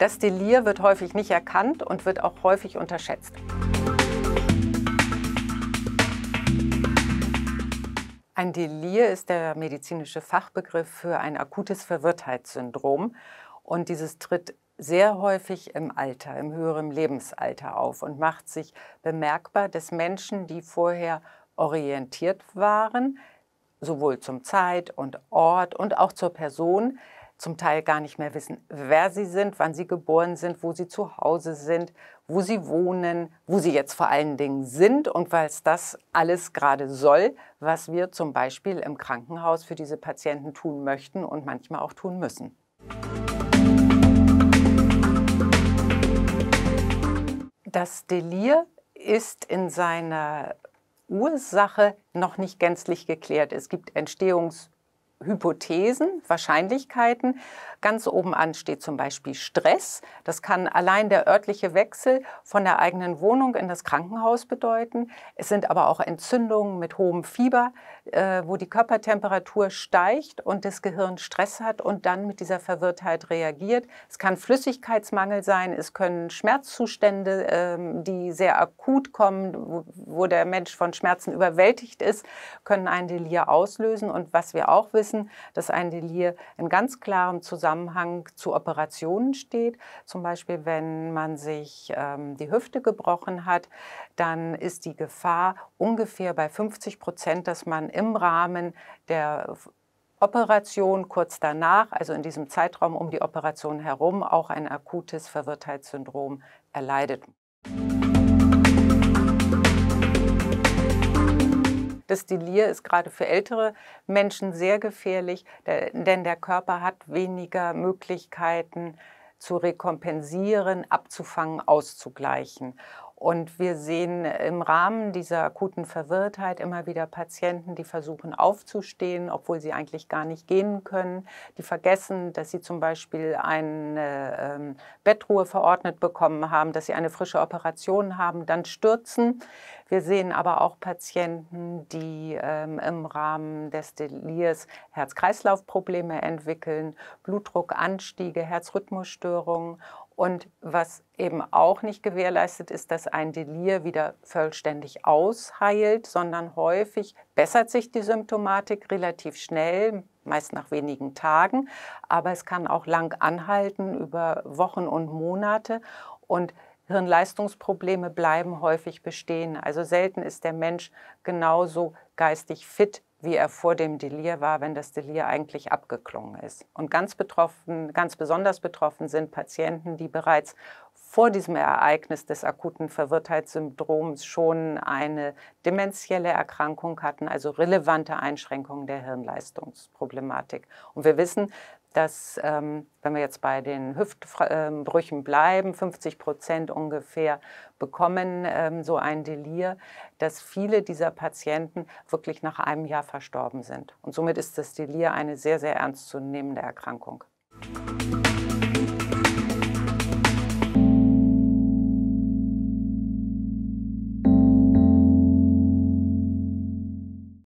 Das Delir wird häufig nicht erkannt und wird auch häufig unterschätzt. Ein Delir ist der medizinische Fachbegriff für ein akutes Verwirrtheitssyndrom und dieses tritt sehr häufig im Alter, im höheren Lebensalter auf und macht sich bemerkbar, dass Menschen, die vorher orientiert waren, sowohl zum Zeit und Ort und auch zur Person, zum Teil gar nicht mehr wissen, wer sie sind, wann sie geboren sind, wo sie zu Hause sind, wo sie wohnen, wo sie jetzt vor allen Dingen sind und was das alles gerade soll, was wir zum Beispiel im Krankenhaus für diese Patienten tun möchten und manchmal auch tun müssen. Das Delir ist in seiner Ursache noch nicht gänzlich geklärt. Es gibt Entstehungs- Hypothesen, Wahrscheinlichkeiten Ganz oben an steht zum Beispiel Stress. Das kann allein der örtliche Wechsel von der eigenen Wohnung in das Krankenhaus bedeuten. Es sind aber auch Entzündungen mit hohem Fieber, äh, wo die Körpertemperatur steigt und das Gehirn Stress hat und dann mit dieser Verwirrtheit reagiert. Es kann Flüssigkeitsmangel sein, es können Schmerzzustände, äh, die sehr akut kommen, wo, wo der Mensch von Schmerzen überwältigt ist, können ein Delir auslösen. Und was wir auch wissen, dass ein Delir in ganz klarem Zusammenhang Zusammenhang zu Operationen steht. Zum Beispiel, wenn man sich ähm, die Hüfte gebrochen hat, dann ist die Gefahr ungefähr bei 50 Prozent, dass man im Rahmen der Operation kurz danach, also in diesem Zeitraum um die Operation herum, auch ein akutes Verwirrtheitssyndrom erleidet. Das Delir ist gerade für ältere Menschen sehr gefährlich, denn der Körper hat weniger Möglichkeiten zu rekompensieren, abzufangen, auszugleichen. Und wir sehen im Rahmen dieser akuten Verwirrtheit immer wieder Patienten, die versuchen aufzustehen, obwohl sie eigentlich gar nicht gehen können. Die vergessen, dass sie zum Beispiel eine ähm, Bettruhe verordnet bekommen haben, dass sie eine frische Operation haben, dann stürzen. Wir sehen aber auch Patienten, die ähm, im Rahmen des Delirs Herz-Kreislauf-Probleme entwickeln, Blutdruckanstiege, Herzrhythmusstörungen und was eben auch nicht gewährleistet ist, dass ein Delir wieder vollständig ausheilt, sondern häufig bessert sich die Symptomatik relativ schnell, meist nach wenigen Tagen, aber es kann auch lang anhalten über Wochen und Monate und Hirnleistungsprobleme bleiben häufig bestehen. Also selten ist der Mensch genauso geistig fit wie er vor dem Delir war, wenn das Delir eigentlich abgeklungen ist. Und ganz betroffen, ganz besonders betroffen sind Patienten, die bereits vor diesem Ereignis des akuten Verwirrtheitssyndroms schon eine demenzielle Erkrankung hatten, also relevante Einschränkungen der Hirnleistungsproblematik. Und wir wissen, dass, ähm, wenn wir jetzt bei den Hüftbrüchen ähm, bleiben, 50 Prozent ungefähr bekommen ähm, so ein Delir, dass viele dieser Patienten wirklich nach einem Jahr verstorben sind. Und somit ist das Delir eine sehr, sehr ernstzunehmende Erkrankung.